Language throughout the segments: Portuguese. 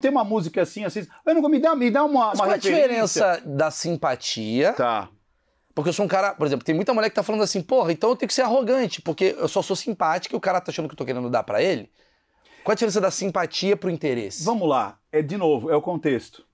Tem uma música assim, assim. Eu não, me, dá, me dá uma, Mas qual referência? a diferença da simpatia? Tá. Porque eu sou um cara, por exemplo, tem muita mulher que tá falando assim, porra, então eu tenho que ser arrogante, porque eu só sou simpática e o cara tá achando que eu tô querendo dar para ele. Qual a diferença da simpatia pro interesse? Vamos lá, é de novo, é o contexto.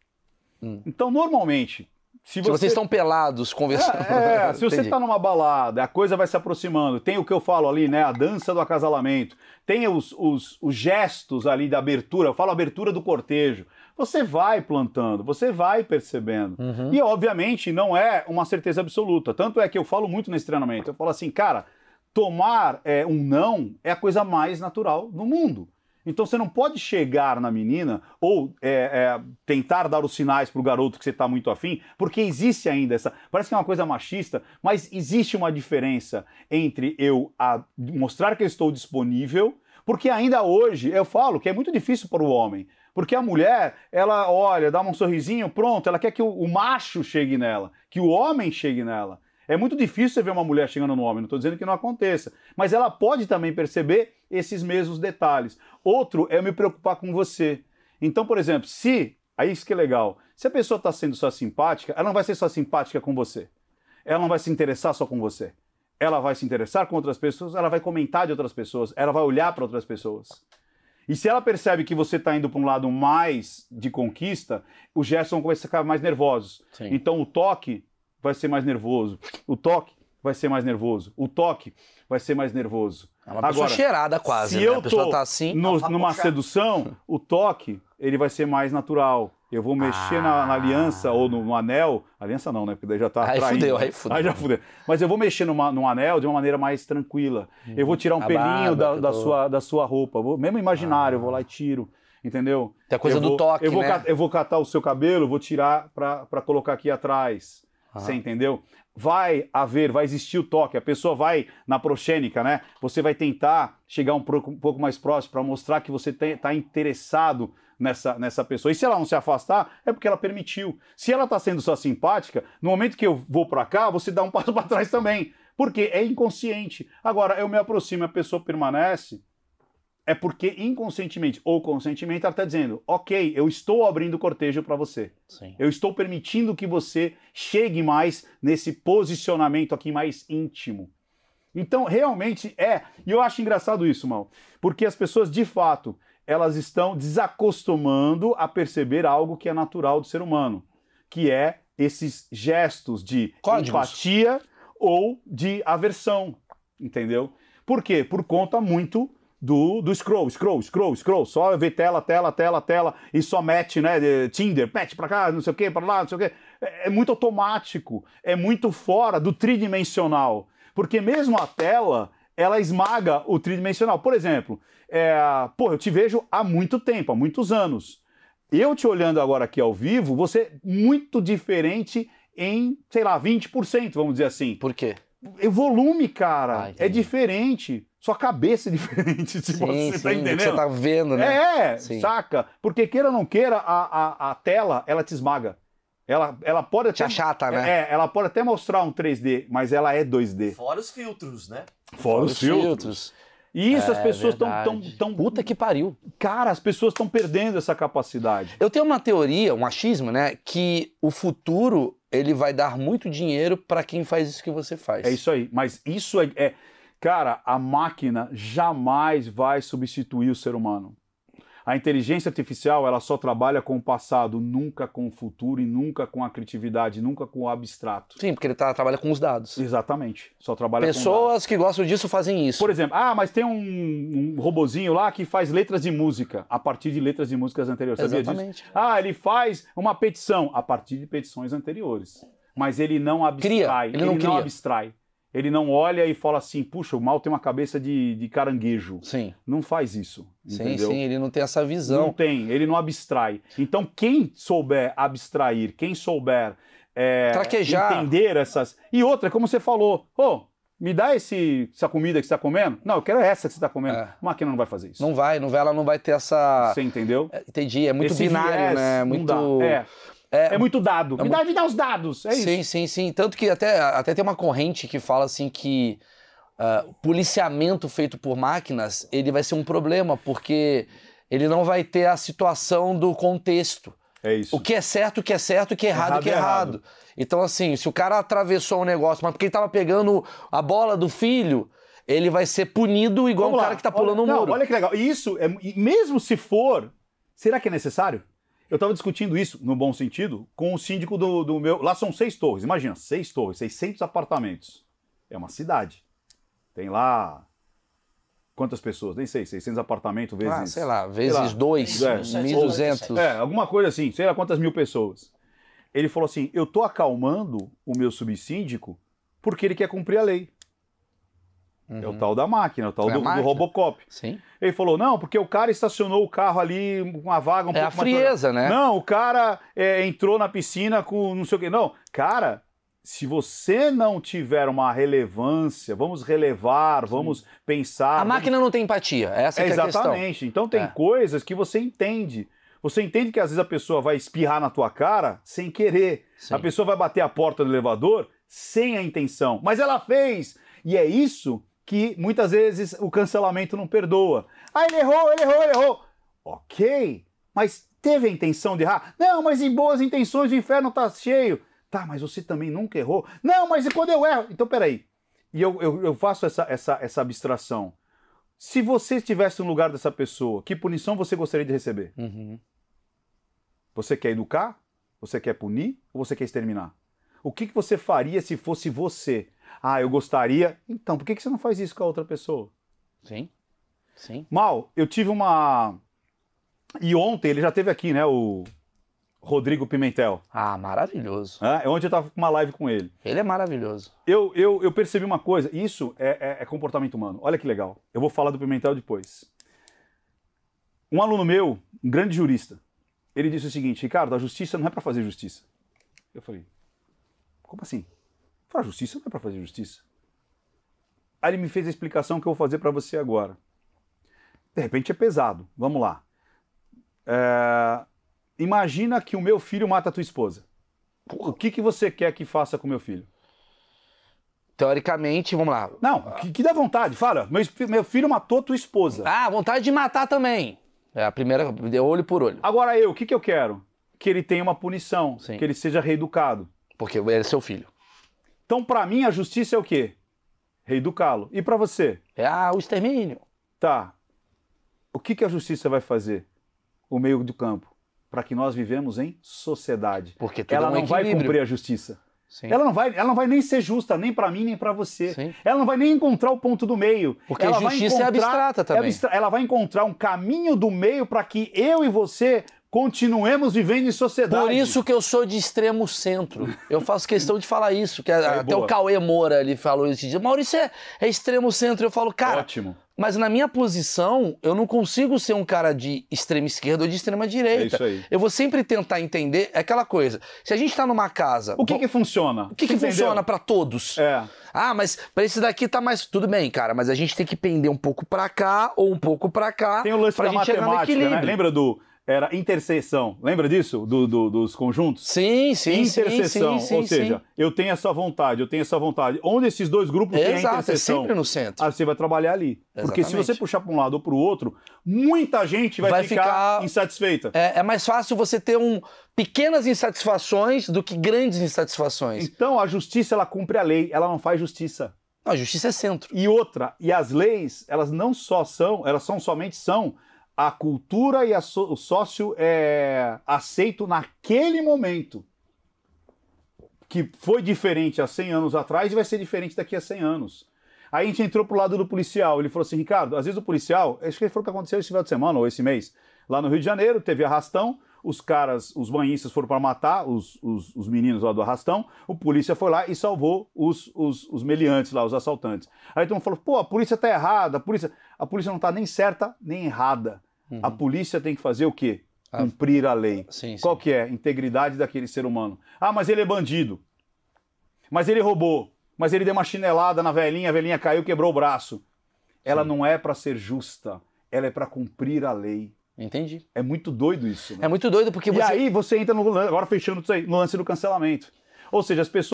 Hum. Então, normalmente, se, você... se vocês estão pelados conversando. É, é, se você está numa balada, a coisa vai se aproximando. Tem o que eu falo ali, né? A dança do acasalamento. Tem os, os, os gestos ali da abertura. Eu falo abertura do cortejo. Você vai plantando, você vai percebendo. Uhum. E, obviamente, não é uma certeza absoluta. Tanto é que eu falo muito nesse treinamento. Eu falo assim, cara, tomar é, um não é a coisa mais natural do mundo. Então você não pode chegar na menina ou é, é, tentar dar os sinais para o garoto que você está muito afim, porque existe ainda essa. Parece que é uma coisa machista, mas existe uma diferença entre eu a, mostrar que eu estou disponível, porque ainda hoje eu falo que é muito difícil para o homem. Porque a mulher, ela olha, dá um sorrisinho, pronto, ela quer que o, o macho chegue nela, que o homem chegue nela. É muito difícil você ver uma mulher chegando no homem, não estou dizendo que não aconteça. Mas ela pode também perceber esses mesmos detalhes. Outro é me preocupar com você. Então, por exemplo, se. Aí isso que é legal. Se a pessoa está sendo só simpática, ela não vai ser só simpática com você. Ela não vai se interessar só com você. Ela vai se interessar com outras pessoas, ela vai comentar de outras pessoas, ela vai olhar para outras pessoas. E se ela percebe que você está indo para um lado mais de conquista, os gestos vão começar a ficar mais nervosos. Sim. Então o toque vai ser mais nervoso. O toque vai ser mais nervoso. O toque vai ser mais nervoso. É uma Agora, cheirada quase, se né? eu tô tá assim, no, numa puxar. sedução, o toque ele vai ser mais natural. Eu vou mexer ah. na, na, aliança ou no, no, ah. anel. Aliança não, né? Porque daí já tá. Aí traindo. fudeu, aí fudeu. Aí já fudeu. Mas eu vou mexer numa, num anel de uma maneira mais tranquila. Hum, eu vou tirar um pelinho da, da, sua, da sua roupa. Vou, mesmo imaginário, ah. eu vou lá e tiro. Entendeu? Tem a coisa eu do vou, toque, eu né? Vou, eu vou catar o seu cabelo, vou tirar para colocar aqui atrás. Você entendeu? Vai haver, vai existir o toque, a pessoa vai na proxênica, né? Você vai tentar chegar um pouco, um pouco mais próximo para mostrar que você está interessado nessa, nessa pessoa. E se ela não se afastar, é porque ela permitiu. Se ela está sendo só simpática, no momento que eu vou para cá, você dá um passo para trás também. Porque é inconsciente. Agora, eu me aproximo, a pessoa permanece, é porque inconscientemente ou conscientemente ela está dizendo: ok, eu estou abrindo cortejo para você. Sim. Eu estou permitindo que você chegue mais nesse posicionamento aqui mais íntimo. Então, realmente é. E eu acho engraçado isso, Mal, porque as pessoas, de fato, elas estão desacostumando a perceber algo que é natural do ser humano, que é esses gestos de Códigos. empatia ou de aversão, entendeu? Por quê? Por conta muito do, do scroll, scroll, scroll, scroll, só ver tela, tela, tela, tela, e só match, né? Tinder, match pra cá, não sei o que, pra lá, não sei o que. É, é, muito automático, é muito fora do tridimensional. Porque mesmo a tela, ela esmaga o tridimensional. Por exemplo, é, pô, eu te vejo há muito tempo, há muitos anos. Eu te olhando agora aqui ao vivo, você é muito diferente em, sei lá, 20%, vamos dizer assim. Por quê? É volume, cara, ah, é diferente sua cabeça é diferente. de tipo sim, você assim, tá sim, tá entendendo? você tá vendo, né? É, sim. saca? Porque queira ou não queira, a, a, a tela, ela te esmaga. Ela, ela pode até. Chata, né? É, ela pode até mostrar um 3D, mas ela é 2D. Fora os filtros, né? Fora, Fora os, os filtros. filtros. E isso é, as pessoas estão. Tão, tão, Puta que pariu. Cara, as pessoas estão perdendo essa capacidade. Eu tenho uma teoria, um achismo, né? Que o futuro ele vai dar muito dinheiro para quem faz isso que você faz. É isso aí. Mas isso é, é Cara, a máquina jamais vai substituir o ser humano. A inteligência artificial ela só trabalha com o passado, nunca com o futuro e nunca com a criatividade, nunca com o abstrato. Sim, porque ele tá, trabalha com os dados. Exatamente. Só trabalha Pessoas que gostam disso fazem isso. Por exemplo, ah, mas tem um, um robozinho lá que faz letras de música a partir de letras de músicas anteriores. Exatamente. disso? Ah, ele faz uma petição a partir de petições anteriores. Mas ele não abstrai. Cria. Ele, não, ele não abstrai ele não olha e fala assim, puxa, o mal tem uma cabeça de, de caranguejo. Sim. Não faz isso. Sim, entendeu? sim, ele não tem essa visão. Não tem, ele não abstrai. Então, quem souber abstrair, quem souber é, Traquejar. entender essas. E outra, como você falou, oh, me dá esse, essa comida que você está comendo? Não, eu quero essa que você está comendo. É. A máquina não vai fazer isso. Não vai, não vai, ela não vai ter essa. Você entendeu? Entendi, é muito esse binário, viés, né? É muito. É. É, é muito dado. É me, muito... Dá, me dá os dados, é sim, isso. Sim, sim, sim. Tanto que até, até tem uma corrente que fala assim que uh, policiamento feito por máquinas, ele vai ser um problema, porque ele não vai ter a situação do contexto. É isso. O que é certo, o que é certo, o que é errado, errado o que é, é errado. errado. Então, assim, se o cara atravessou um negócio, mas porque ele tava pegando a bola do filho, ele vai ser punido igual um cara que tá pulando o um não, muro. Olha que legal. Isso, é, mesmo se for, será que é necessário? Eu estava discutindo isso, no bom sentido, com o síndico do, do meu. Lá são seis torres, imagina, seis torres, 600 apartamentos. É uma cidade. Tem lá Quantas pessoas? Nem sei, 600 apartamentos ah, vezes. Ah, sei lá, vezes dois, é, 1.200. É, alguma coisa assim, sei lá quantas mil pessoas. Ele falou assim: eu estou acalmando o meu subsíndico porque ele quer cumprir a lei. Uhum. É o uhum. tal da máquina, é o tal é do, do, Robocop. Sim. Ele falou: não, porque o cara estacionou o carro ali com uma vaga um é pouco a frieza, mais... né? Não, o cara é, entrou na piscina com não sei o quê. Não, cara, se você não tiver uma relevância, vamos relevar, Sim. vamos pensar. A máquina não tem empatia, essa é, é a questão. Exatamente. Então tem é. coisas que você entende. Você entende que às vezes a pessoa vai espirrar na tua cara sem querer. Sim. A pessoa vai bater a porta do elevador sem a intenção. Mas ela fez! E é isso que muitas vezes o cancelamento não perdoa. Ah, ele errou, ele errou, ele errou. Ok, mas teve a intenção de errar? Não, mas em boas intenções o inferno está cheio. Tá, mas você também nunca errou. Não, mas e quando eu erro? Então peraí. E eu, eu, eu faço essa, essa, essa abstração. Se você estivesse no lugar dessa pessoa, que punição você gostaria de receber? Uhum. Você quer educar? Você quer punir? Ou você quer exterminar? O que, que você faria se fosse você? ah, eu gostaria. Então, por que, que você não faz isso com a outra pessoa? Sim. Sim. Mal, eu tive uma. E ontem ele já teve aqui, né? O Rodrigo Pimentel. Ah, maravilhoso. É, ontem eu tava com uma live com ele. Ele é maravilhoso. Eu, eu, eu percebi uma coisa, isso é, é, é comportamento humano. Olha que legal. Eu vou falar do Pimentel depois. Um aluno meu, um grande jurista, ele disse o seguinte: Ricardo, a justiça não é para fazer justiça. Eu falei, como assim? Para justiça não é para fazer justiça. Aí ele me fez a explicação que eu vou fazer para você agora. De repente é pesado. Vamos lá. É... Imagina que o meu filho mata a tua esposa. O que, que você quer que faça com o meu filho? Teoricamente, vamos lá. Não, que, que dá vontade. Fala, meu, meu filho matou tua esposa. Ah, vontade de matar também. É a primeira, olho por olho. Agora eu, o que, que eu quero? Que ele tenha uma punição, Sim. que ele seja reeducado. Porque ele é seu filho. Então, para mim, a justiça é o quê? Rei do calo. E para você? É ah, o extermínio. Tá. O que, que a justiça vai fazer? O meio do campo. Para que nós vivemos em sociedade. Porque ela é um não equilíbrio. vai cumprir a justiça. Sim. Ela não vai, ela não vai nem ser justa nem para mim nem para você. Sim. Ela não vai nem encontrar o ponto do meio. Porque ela a justiça é abstrata é também. Ela vai encontrar um caminho do meio para que eu e você continuemos vivendo em sociedade. Por isso que eu sou de extremo centro. Eu faço questão de falar isso, que é até boa. o Cauê Moura ele falou esse dia. Maurício é, é, extremo centro. Eu falo, cara. Ótimo. Mas na minha posição, eu não consigo ser um cara de extrema esquerda ou de extrema direita. É isso aí. Eu vou sempre tentar entender é aquela coisa. Se a gente está numa casa. O que, que funciona? O que, que funciona para todos? É. Ah, mas para esse daqui tá mais. Tudo bem, cara, mas a gente tem que pender um pouco para cá ou um pouco para cá. Tem o lance pra da gente matemática, Né? Lembra do era interseção. Lembra disso? Do, do, dos conjuntos? Sim, sim. Interseção. Sim, sim, ou seja, sim. eu tenho essa vontade, eu tenho essa vontade. Onde esses dois grupos Exato, têm a é interseção? É sempre no centro. Aí ah, você vai trabalhar ali. Exatamente. Porque se você puxar para um lado ou para o outro, muita gente vai, vai ficar, ficar, insatisfeita. É, é mais fácil você ter um, pequenas insatisfações do que grandes insatisfações. Então a justiça ela cumpre a lei, ela não faz justiça. Não, a justiça é centro. E outra, e as leis, elas não só são, elas são somente são a cultura e a so, o sócio é aceito naquele momento. Que foi diferente há 100 anos atrás e vai ser diferente daqui a 100 anos. Aí a gente entrou pro lado do policial. Ele falou assim: Ricardo, às vezes o policial, acho que foi o que aconteceu esse final de semana ou esse mês, lá no Rio de Janeiro, teve arrastão. Os caras, os banhistas foram para matar os, os, os, meninos lá do arrastão. O polícia foi lá e salvou os, os, os meliantes lá, os assaltantes. Aí todo mundo falou: pô, a polícia tá errada, a polícia, a polícia não tá nem certa nem errada. Uhum. A polícia tem que fazer o quê? Cumprir a lei. Sim, Qual que é? Integridade daquele ser humano. Ah, mas ele é bandido. Mas ele roubou. Mas ele deu uma chinelada na velhinha, a velhinha caiu, quebrou o braço. Ela sim. não é para ser justa, ela é para cumprir a lei. Entendi. É muito doido isso. Né? É muito doido porque você... E aí você entra no agora fechando isso aí, no lance do cancelamento. Ou seja, as pessoas